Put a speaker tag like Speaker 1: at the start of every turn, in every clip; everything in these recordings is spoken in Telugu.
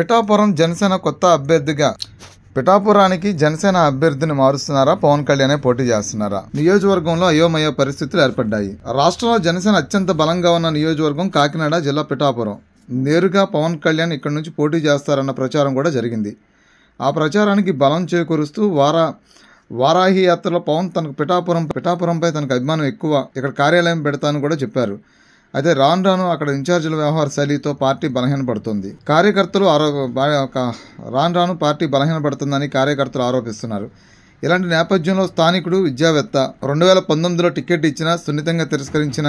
Speaker 1: పిఠాపురం జనసేన కొత్త అభ్యర్థిగా పిఠాపురానికి జనసేన అభ్యర్థిని మారుస్తున్నారా పవన్ కళ్యాణ్ పోటీ చేస్తున్నారా నియోజకవర్గంలో అయోమయ పరిస్థితులు ఏర్పడ్డాయి రాష్ట్రంలో జనసేన అత్యంత బలంగా ఉన్న నియోజకవర్గం కాకినాడ జిల్లా పిఠాపురం నేరుగా పవన్ కళ్యాణ్ ఇక్కడి నుంచి పోటీ చేస్తారన్న ప్రచారం కూడా జరిగింది ఆ ప్రచారానికి బలం చేకూరుస్తూ వారా వారాహి యాత్రలో పవన్ తనకు పిఠాపురం పిఠాపురంపై తనకు అభిమానం ఎక్కువ ఇక్కడ కార్యాలయం పెడతాను కూడా చెప్పారు అయితే రాను రాను అక్కడ ఇన్ఛార్జీల వ్యవహార శైలితో పార్టీ బలహీనపడుతుంది కార్యకర్తలు ఆరో రాను రాను పార్టీ బలహీనపడుతుందని కార్యకర్తలు ఆరోపిస్తున్నారు ఇలాంటి నేపథ్యంలో స్థానికుడు విద్యావేత్త రెండు వేల పంతొమ్మిదిలో టికెట్ ఇచ్చిన సున్నితంగా తిరస్కరించిన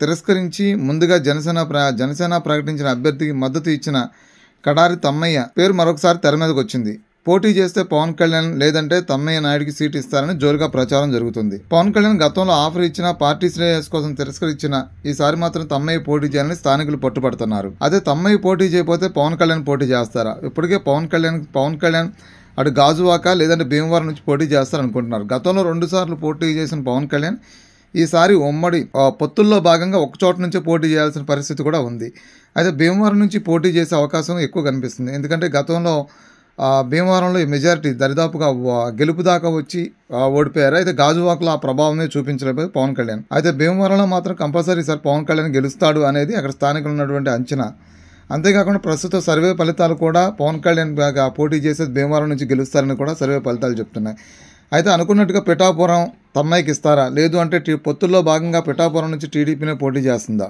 Speaker 1: తిరస్కరించి ముందుగా జనసేన జనసేన ప్రకటించిన అభ్యర్థికి మద్దతు ఇచ్చిన కడారి తమ్మయ్య పేరు మరొకసారి తెర మీదకి వచ్చింది పోటీ చేస్తే పవన్ కళ్యాణ్ లేదంటే తమ్మయ్య నాయుడికి సీట్ ఇస్తారని జోరుగా ప్రచారం జరుగుతుంది పవన్ కళ్యాణ్ గతంలో ఆఫర్ ఇచ్చిన పార్టీ శ్రేయస్ కోసం తిరస్కరించిన ఈసారి మాత్రం తమ్మయ్య పోటీ చేయాలని స్థానికులు పట్టుపడుతున్నారు అదే తమ్మయ్య పోటీ చేయకపోతే పవన్ కళ్యాణ్ పోటీ చేస్తారా ఇప్పటికే పవన్ కళ్యాణ్ పవన్ కళ్యాణ్ అటు గాజువాక లేదంటే భీమవరం నుంచి పోటీ చేస్తారనుకుంటున్నారు గతంలో రెండుసార్లు పోటీ చేసిన పవన్ కళ్యాణ్ ఈసారి ఉమ్మడి పొత్తుల్లో భాగంగా ఒకచోట నుంచే పోటీ చేయాల్సిన పరిస్థితి కూడా ఉంది అయితే భీమవరం నుంచి పోటీ చేసే అవకాశం ఎక్కువ కనిపిస్తుంది ఎందుకంటే గతంలో భీమవరంలో ఈ మెజారిటీ దరిదాపుగా గెలుపు దాకా వచ్చి ఓడిపోయారు అయితే గాజువాకలో ఆ ప్రభావమే చూపించలేకపోతే పవన్ కళ్యాణ్ అయితే భీమవరంలో మాత్రం కంపల్సరీ సార్ పవన్ కళ్యాణ్ గెలుస్తాడు అనేది అక్కడ స్థానికులు ఉన్నటువంటి అంచనా అంతేకాకుండా ప్రస్తుత సర్వే ఫలితాలు కూడా పవన్ కళ్యాణ్ పోటీ చేసేది భీమవరం నుంచి గెలుస్తారని కూడా సర్వే ఫలితాలు చెప్తున్నాయి అయితే అనుకున్నట్టుగా పిఠాపురం తమ్మాయికి ఇస్తారా లేదు అంటే పొత్తుల్లో భాగంగా పిఠాపురం నుంచి టీడీపీనే పోటీ చేస్తుందా